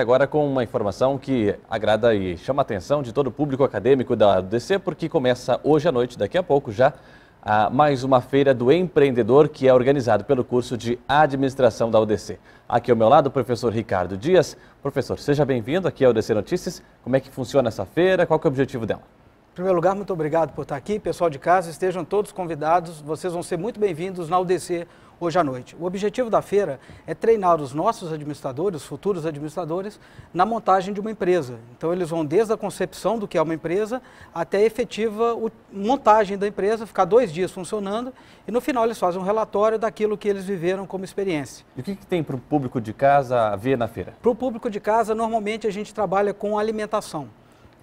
Agora com uma informação que agrada e chama a atenção de todo o público acadêmico da UDC, porque começa hoje à noite, daqui a pouco já, a mais uma feira do empreendedor que é organizado pelo curso de administração da UDC. Aqui ao meu lado, o professor Ricardo Dias. Professor, seja bem-vindo aqui à UDC Notícias. Como é que funciona essa feira? Qual é o objetivo dela? Em primeiro lugar, muito obrigado por estar aqui. Pessoal de casa, estejam todos convidados. Vocês vão ser muito bem-vindos na UDC hoje à noite. O objetivo da feira é treinar os nossos administradores, os futuros administradores, na montagem de uma empresa. Então, eles vão desde a concepção do que é uma empresa até a efetiva montagem da empresa, ficar dois dias funcionando e no final eles fazem um relatório daquilo que eles viveram como experiência. E o que, que tem para o público de casa ver na feira? Para o público de casa, normalmente a gente trabalha com alimentação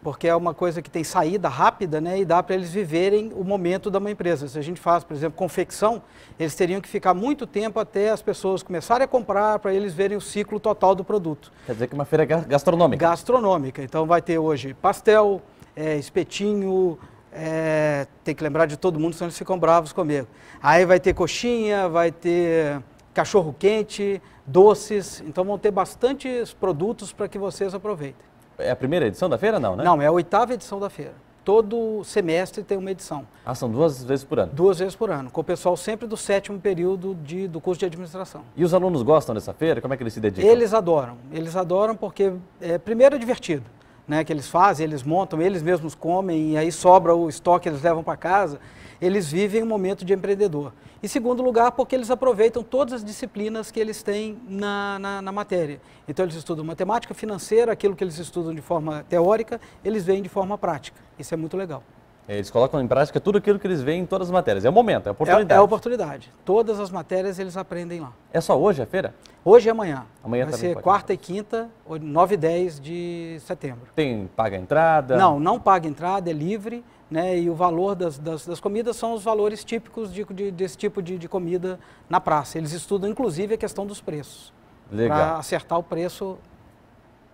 porque é uma coisa que tem saída rápida né, e dá para eles viverem o momento de uma empresa. Se a gente faz, por exemplo, confecção, eles teriam que ficar muito tempo até as pessoas começarem a comprar para eles verem o ciclo total do produto. Quer dizer que é uma feira gastronômica. Gastronômica. Então vai ter hoje pastel, é, espetinho, é, tem que lembrar de todo mundo, senão eles ficam bravos comigo. Aí vai ter coxinha, vai ter cachorro quente, doces. Então vão ter bastantes produtos para que vocês aproveitem. É a primeira edição da feira, não, né? Não, é a oitava edição da feira. Todo semestre tem uma edição. Ah, são duas vezes por ano? Duas vezes por ano, com o pessoal sempre do sétimo período de, do curso de administração. E os alunos gostam dessa feira? Como é que eles se dedicam? Eles adoram. Eles adoram porque, é, primeiro, é divertido né, que eles fazem, eles montam, eles mesmos comem e aí sobra o estoque eles levam para casa, eles vivem um momento de empreendedor. E segundo lugar, porque eles aproveitam todas as disciplinas que eles têm na, na, na matéria. Então eles estudam matemática financeira, aquilo que eles estudam de forma teórica, eles veem de forma prática. Isso é muito legal. É, eles colocam em prática tudo aquilo que eles veem em todas as matérias. É o momento, é a oportunidade. É, é a oportunidade. Todas as matérias eles aprendem lá. É só hoje a é feira? Hoje e amanhã. Amanhã Vai ser quarta e quinta, 9 e 10 de setembro. Tem paga entrada? Não, não paga entrada, é livre. Né, e o valor das, das, das, comidas são os valores típicos de, de, desse tipo de, de comida na praça. Eles estudam, inclusive, a questão dos preços. Legal. Para acertar o preço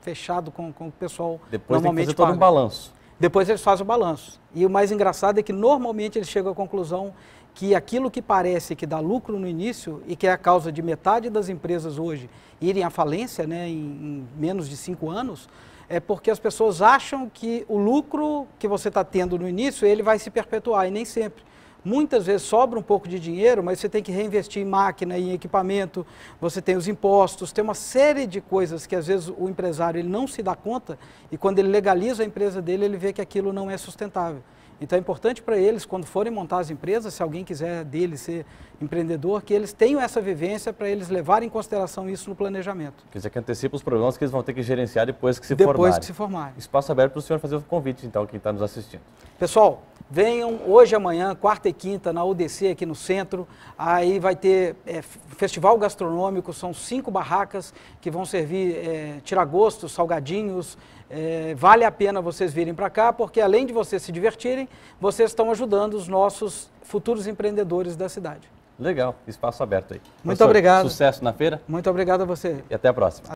fechado com, com o pessoal Depois normalmente tem que fazer paga. todo um balanço. Depois eles fazem o balanço. E o mais engraçado é que normalmente eles chegam à conclusão que aquilo que parece que dá lucro no início e que é a causa de metade das empresas hoje irem à falência né, em, menos de cinco anos, é porque as pessoas acham que o lucro que você está tendo no início ele vai se perpetuar e nem sempre. Muitas vezes sobra um pouco de dinheiro, mas você tem que reinvestir em máquina, em equipamento, você tem os impostos, tem uma série de coisas que às vezes o empresário ele não se dá conta e quando ele legaliza a empresa dele, ele vê que aquilo não é sustentável. Então é importante para eles, quando forem montar as empresas, se alguém quiser dele ser empreendedor, que eles tenham essa vivência para eles levarem em consideração isso no planejamento. Quer dizer, que antecipa os problemas que eles vão ter que gerenciar depois que se depois formarem. Depois que se formarem. Espaço aberto para o senhor fazer o convite, então, quem está nos assistindo. Pessoal, Venham hoje, amanhã, quarta e quinta, na UDC aqui no centro. Aí vai ter é, festival gastronômico, são cinco barracas que vão servir é, tiragostos, salgadinhos. É, vale a pena vocês virem para cá, porque além de vocês se divertirem, vocês estão ajudando os nossos futuros empreendedores da cidade. Legal, espaço aberto aí. Muito Professor, obrigado. Sucesso na feira. Muito obrigado a você. E até a próxima.